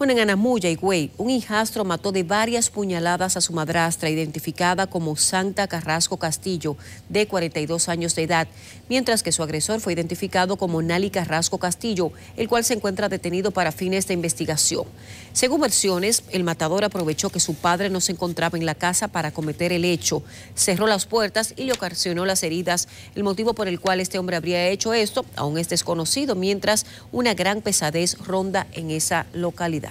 Bueno, en Anamuya, Güey, un hijastro mató de varias puñaladas a su madrastra, identificada como Santa Carrasco Castillo, de 42 años de edad, mientras que su agresor fue identificado como Nali Carrasco Castillo, el cual se encuentra detenido para fines de investigación. Según versiones, el matador aprovechó que su padre no se encontraba en la casa para cometer el hecho, cerró las puertas y le ocasionó las heridas. El motivo por el cual este hombre habría hecho esto aún es desconocido, mientras una gran pesadez ronda en esa localidad.